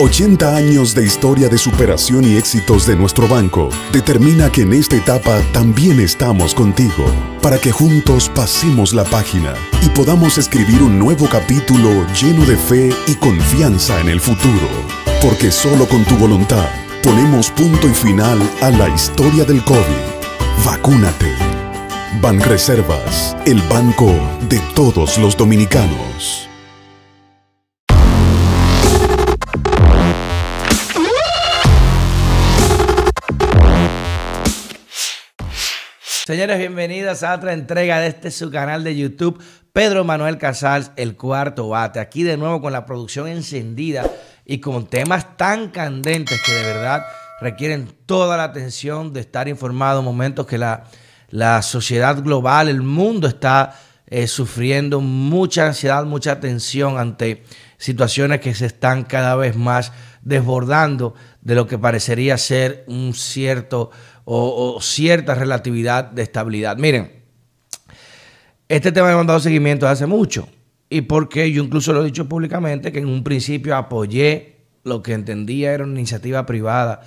80 años de historia de superación y éxitos de nuestro banco determina que en esta etapa también estamos contigo para que juntos pasemos la página y podamos escribir un nuevo capítulo lleno de fe y confianza en el futuro. Porque solo con tu voluntad ponemos punto y final a la historia del COVID. Vacúnate. Banreservas, el banco de todos los dominicanos. Señores, bienvenidas a otra entrega de este su canal de YouTube, Pedro Manuel Casals, el cuarto bate. Aquí de nuevo con la producción encendida y con temas tan candentes que de verdad requieren toda la atención de estar informado en momentos que la, la sociedad global, el mundo está eh, sufriendo mucha ansiedad, mucha tensión ante situaciones que se están cada vez más desbordando de lo que parecería ser un cierto o, cierta relatividad de estabilidad. Miren, este tema me ha mandado seguimiento hace mucho y porque yo incluso lo he dicho públicamente que en un principio apoyé lo que entendía era una iniciativa privada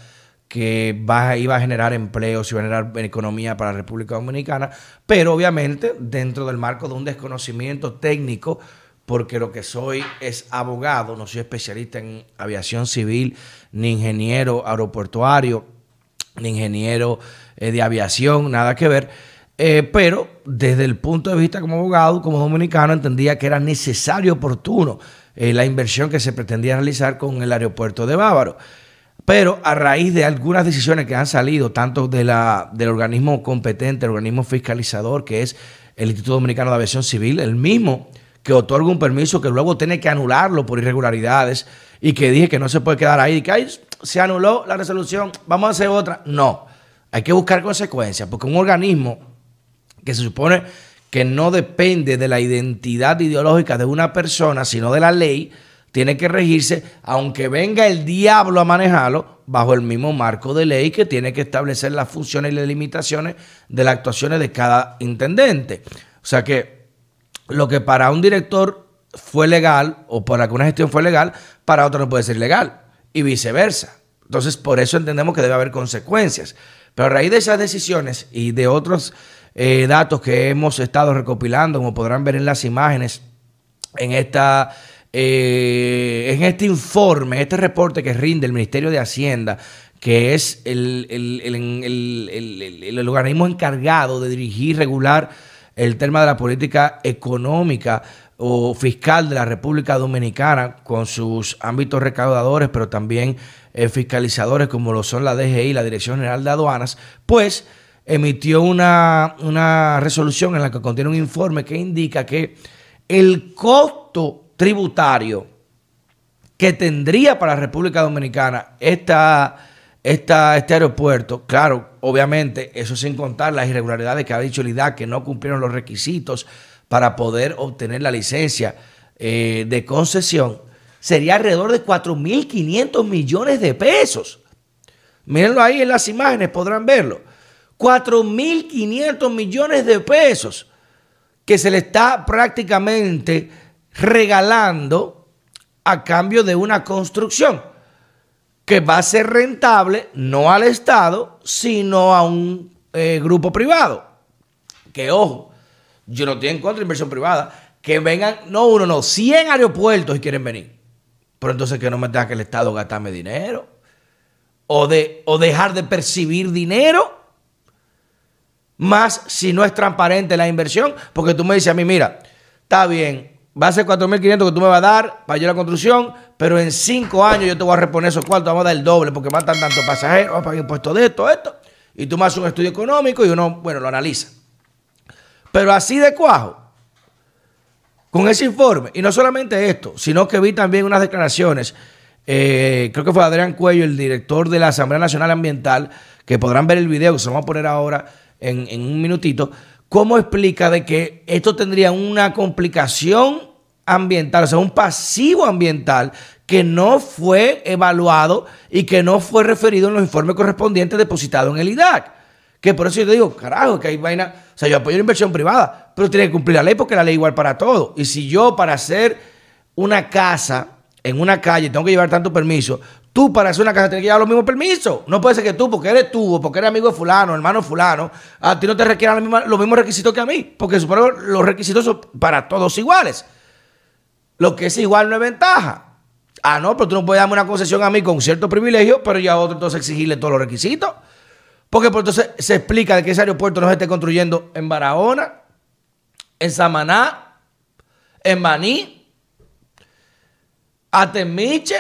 que iba a generar empleos, y a generar economía para la República Dominicana, pero obviamente dentro del marco de un desconocimiento técnico, porque lo que soy es abogado, no soy especialista en aviación civil, ni ingeniero aeroportuario, ni ingeniero eh, de aviación, nada que ver. Eh, pero desde el punto de vista como abogado, como dominicano, entendía que era necesario, oportuno, eh, la inversión que se pretendía realizar con el aeropuerto de Bávaro. Pero a raíz de algunas decisiones que han salido, tanto de la, del organismo competente, el organismo fiscalizador, que es el Instituto Dominicano de Aviación Civil, el mismo que otorga un permiso que luego tiene que anularlo por irregularidades y que dije que no se puede quedar ahí, que se anuló la resolución, vamos a hacer otra. No, hay que buscar consecuencias, porque un organismo que se supone que no depende de la identidad ideológica de una persona, sino de la ley, tiene que regirse, aunque venga el diablo a manejarlo, bajo el mismo marco de ley que tiene que establecer las funciones y las limitaciones de las actuaciones de cada intendente. O sea que lo que para un director fue legal o para que una gestión fue legal, para otro no puede ser legal y viceversa. Entonces, por eso entendemos que debe haber consecuencias. Pero a raíz de esas decisiones y de otros eh, datos que hemos estado recopilando, como podrán ver en las imágenes, en, esta, eh, en este informe, este reporte que rinde el Ministerio de Hacienda, que es el, el organismo encargado de dirigir, regular el tema de la política económica o fiscal de la República Dominicana con sus ámbitos recaudadores, pero también eh, fiscalizadores como lo son la DGI, la Dirección General de Aduanas, pues emitió una, resolución en la que contiene un informe que indica que el costo tributario que tendría para la República Dominicana esta, este aeropuerto, claro, obviamente, eso sin contar las irregularidades que ha dicho el IDAC, que no cumplieron los requisitos para poder obtener la licencia eh, de concesión, sería alrededor de 4.500 millones de pesos. Mírenlo ahí en las imágenes, podrán verlo. 4.500 millones de pesos que se le está prácticamente regalando a cambio de una construcción que va a ser rentable no al Estado, sino a un eh, grupo privado. Que ojo, yo no tengo en contra inversión privada. Que vengan, no uno, no, 100 aeropuertos y quieren venir. Pero entonces que no me tenga que el Estado gastarme dinero. O, de, o dejar de percibir dinero. Más si no es transparente la inversión. Porque tú me dices a mí, mira, está bien, va a ser 4.500 que tú me vas a dar para yo la construcción, pero en 5 años yo te voy a reponer esos cuartos, vamos a dar el doble porque matan tantos pasajeros, vamos a pagar impuestos de esto, esto. Y tú me haces un estudio económico y uno, bueno, lo analiza. Pero así de cuajo, con ese informe. Y no solamente esto, sino que vi también unas declaraciones. Eh, creo que fue Adrián Cuello, el director de la Asamblea Nacional Ambiental, que podrán ver el video que se lo vamos a poner ahora en, en un minutito. ¿Cómo explica de que esto tendría una complicación ambiental, o sea, un pasivo ambiental que no fue evaluado y que no fue referido en los informes correspondientes depositados en el IDAC? Que por eso yo te digo, carajo, que hay vaina. O sea, yo apoyo la inversión privada, pero tiene que cumplir la ley porque la ley igual para todo. Y si yo para hacer una casa en una calle tengo que llevar tanto permiso, tú para hacer una casa tienes que llevar los mismos permisos. No puede ser que tú, porque eres tú, o porque eres amigo de fulano, hermano de fulano, a ti no te requieran los mismos requisitos que a mí, porque supongo los requisitos son para todos iguales. Lo que es igual no es ventaja. Ah, no, pero tú no puedes darme una concesión a mí con cierto privilegio, pero ya a otro entonces exigirle todos los requisitos. Porque pues, entonces se explica de que ese aeropuerto no se esté construyendo en Barahona, en Samaná, en Maní, a Temiche. Miche.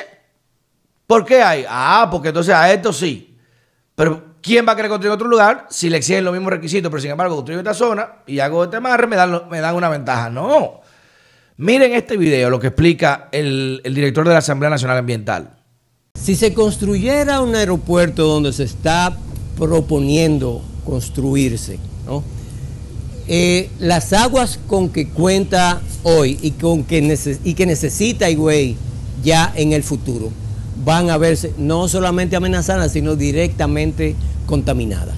¿Por qué hay? Ah, porque entonces a esto sí. Pero ¿quién va a querer construir en otro lugar si le exigen los mismos requisitos? Pero sin embargo, construyo esta zona y hago este marre, me dan, me una ventaja. No. Miren este video, lo que explica el director de la Asamblea Nacional Ambiental. Si se construyera un aeropuerto donde se está proponiendo construirse. Eh, las aguas con que cuenta hoy y, con que, y que necesita Higüey ya en el futuro van a verse no solamente amenazadas, sino directamente contaminadas.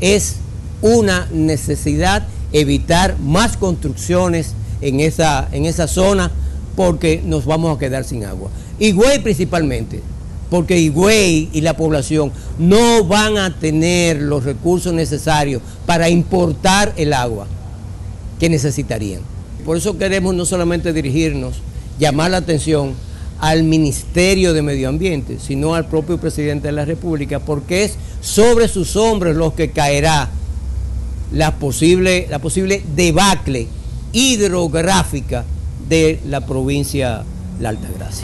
Es una necesidad evitar más construcciones en esa, en esa zona porque nos vamos a quedar sin agua. Higüey principalmente, porque Higüey y la población no van a tener los recursos necesarios para importar el agua que necesitarían. Por eso queremos no solamente dirigirnos, llamar la atención al Ministerio de Medio Ambiente, sino al propio presidente de la República, porque es sobre sus hombros los que caerá la posible, la posible debacle hidrográfica de la provincia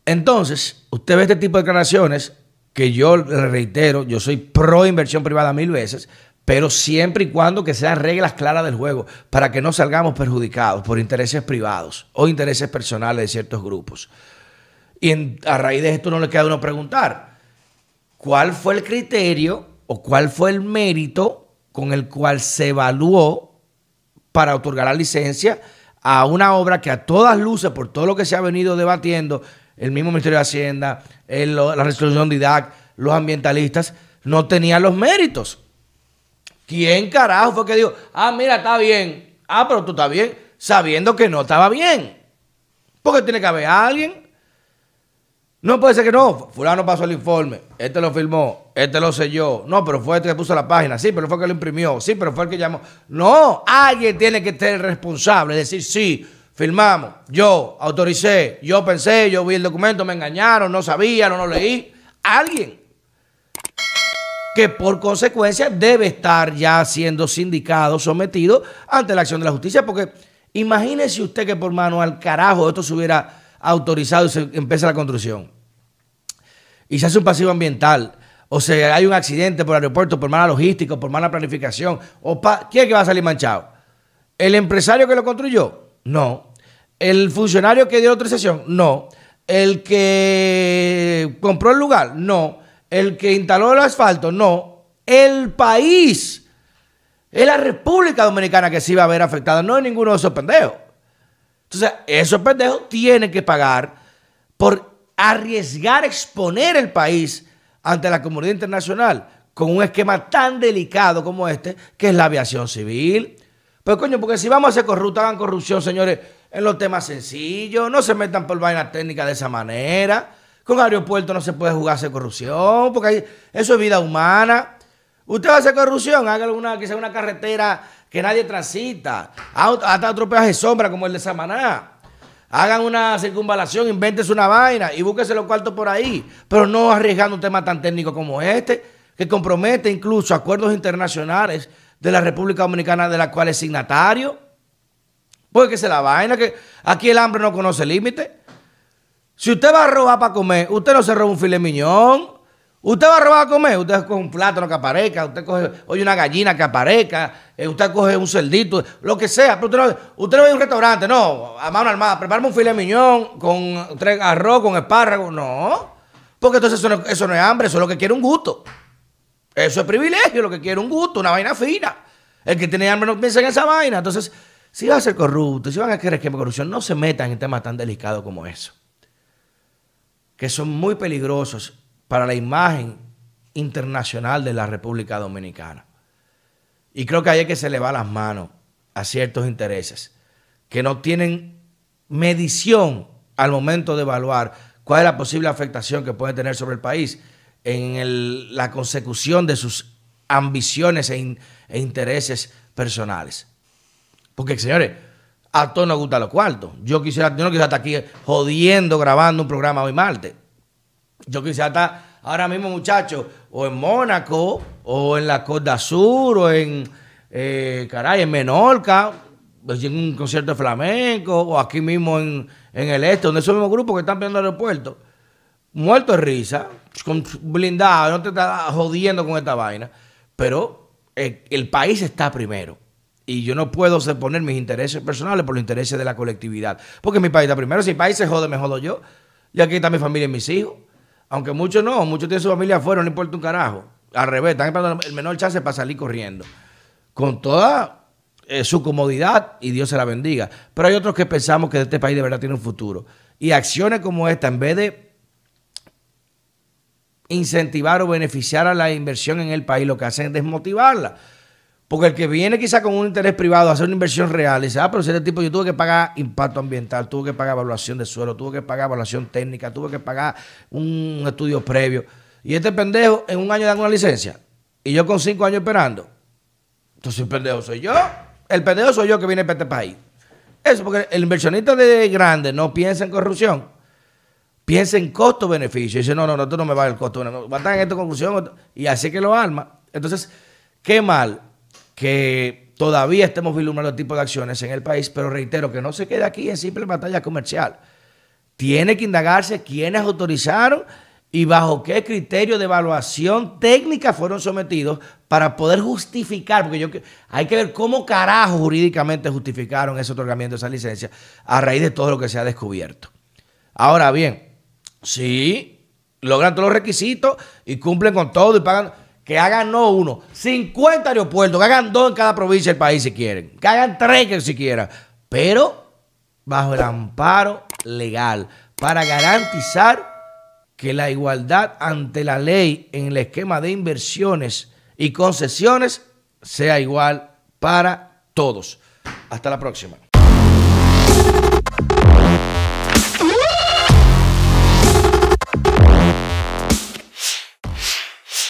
entonces, usted ve este tipo de declaraciones que yo le reitero, yo soy pro inversión privada mil veces, pero siempre y cuando que sean reglas claras del juego, para que no salgamos perjudicados por intereses privados o intereses personales de ciertos grupos. Y a raíz de esto no le queda uno preguntar, ¿cuál fue el criterio o cuál fue el mérito con el cual se evaluó para otorgar la licencia a una obra que a todas luces, por todo lo que se ha venido debatiendo, el mismo Ministerio de Hacienda, la resolución de IDAC, los ambientalistas, no tenían los méritos. ¿Quién carajo fue que dijo, ah, mira, está bien, ah, pero tú estás bien, sabiendo que no estaba bien? Porque tiene que haber alguien no puede ser que no. Fulano pasó el informe. Este lo firmó. Este lo selló. No, pero fue este que puso la página. Sí, pero fue el que lo imprimió. Sí, pero fue el que llamó. No, alguien tiene que ser responsable. Decir, sí, firmamos. Yo autoricé. Yo pensé. Yo vi el documento. Me engañaron. No sabía. No lo leí. Alguien que por consecuencia debe estar ya siendo sindicado, sometido ante la acción de la justicia. Porque imagínese usted que por mano al carajo esto se hubiera autorizado y se empieza la construcción y se hace un pasivo ambiental, o si hay un accidente por aeropuerto, por mala logística, por mala planificación, o ¿quién es que va a salir manchado? ¿El empresario que lo construyó? No. ¿El funcionario que dio la autorización? No. ¿El que compró el lugar? No. ¿El que instaló el asfalto? No. El país. Es la República Dominicana que se iba a ver afectada, no es ninguno de esos pendejos. Entonces, esos pendejos tienen que pagar por arriesgar exponer el país ante la comunidad internacional con un esquema tan delicado como este, que es la aviación civil. Pues coño, porque si vamos a ser corruptos, hagan corrupción, señores, en los temas sencillos, no se metan por vainas técnicas de esa manera. Con aeropuerto no se puede jugarse corrupción, porque eso es vida humana. Usted va a hacer corrupción, haga alguna, quizá una carretera que nadie transita, hasta otro peaje sombra como el de Samaná. Hagan una circunvalación, invéntense una vaina y búsquese los cuartos por ahí. Pero no arriesgando un tema tan técnico como este, que compromete incluso acuerdos internacionales de la República Dominicana, de la cual es signatario. Porque es la vaina, que aquí el hambre no conoce límite. Si usted va a robar para comer, usted no se roba un filet Usted va a robar a comer, usted coge un plátano que aparezca, usted coge hoy una gallina que aparezca, eh, usted coge un cerdito, lo que sea, pero usted no, va a va a un restaurante, no, a mano armada, prepárame un de miñón con arroz, con espárragos, no, porque entonces eso no, es hambre, eso es lo que quiere un gusto. Eso es privilegio, lo que quiere un gusto, una vaina fina. El que tiene hambre no piensa en esa vaina. Entonces, si van a ser corruptos, si van a querer que corrupción, no se metan en temas tan delicados como eso. Que son muy peligrosos para la imagen internacional de la República Dominicana. Y creo que ahí es que se le va las manos a ciertos intereses que no tienen medición al momento de evaluar cuál es la posible afectación que puede tener sobre el país en la consecución de sus ambiciones e, e, intereses personales. Porque, señores, a todos nos gusta lo cuarto. Yo, quisiera, yo no quisiera estar aquí jodiendo, grabando un programa hoy martes. Yo quisiera estar ahora mismo, muchachos, o en Mónaco, o en la costa sur o en, eh, caray, en Menorca, pues, en un concierto de flamenco, o aquí mismo en, el este, donde esos mismos grupos que están pidiendo el aeropuerto, muerto de risa, con blindado, no te estás jodiendo con esta vaina, pero eh, el, país está primero. Y yo no puedo poner mis intereses personales por los intereses de la colectividad. Porque mi país está primero. Si el país se jode, me jodo yo. Y aquí está mi familia y mis hijos. Aunque muchos no, muchos tienen su familia afuera, no importa un carajo. Al revés, están esperando el menor chance para salir corriendo. Con toda eh, su comodidad y Dios se la bendiga. Pero hay otros que pensamos que este país de verdad tiene un futuro. Y acciones como esta, en vez de incentivar o beneficiar a la inversión en el país, lo que hacen es desmotivarla. Porque el que viene quizá con un interés privado a hacer una inversión real, dice, ah, pero si este tipo yo tuve que pagar impacto ambiental, tuve que pagar evaluación de suelo, tuve que pagar evaluación técnica, tuve que pagar un estudio previo. Y este pendejo en un año dan una licencia. Y yo con cinco años esperando. Entonces el pendejo soy yo. El pendejo soy yo que viene para este país. Eso porque el inversionista de grande no piensa en corrupción. Piensa en costo-beneficio. Dice, no, no, no, tú no me vas el costo. No, va a estar en esta conclusión. Y así que lo arma. Entonces, qué mal que todavía estemos vislumbrando el este tipo de acciones en el país, pero reitero que no se quede aquí en simple batalla comercial. Tiene que indagarse quiénes autorizaron y bajo qué criterio de evaluación técnica fueron sometidos para poder justificar, porque yo hay que ver cómo carajo jurídicamente justificaron ese otorgamiento de esa licencia a raíz de todo lo que se ha descubierto. Ahora bien, si logran todos los requisitos y cumplen con todo y pagan que hagan no uno, 50 aeropuertos, que hagan dos en cada provincia del país si quieren, que hagan tres que quieran, pero bajo el amparo legal para garantizar que la igualdad ante la ley en el esquema de inversiones y concesiones sea igual para todos. Hasta la próxima.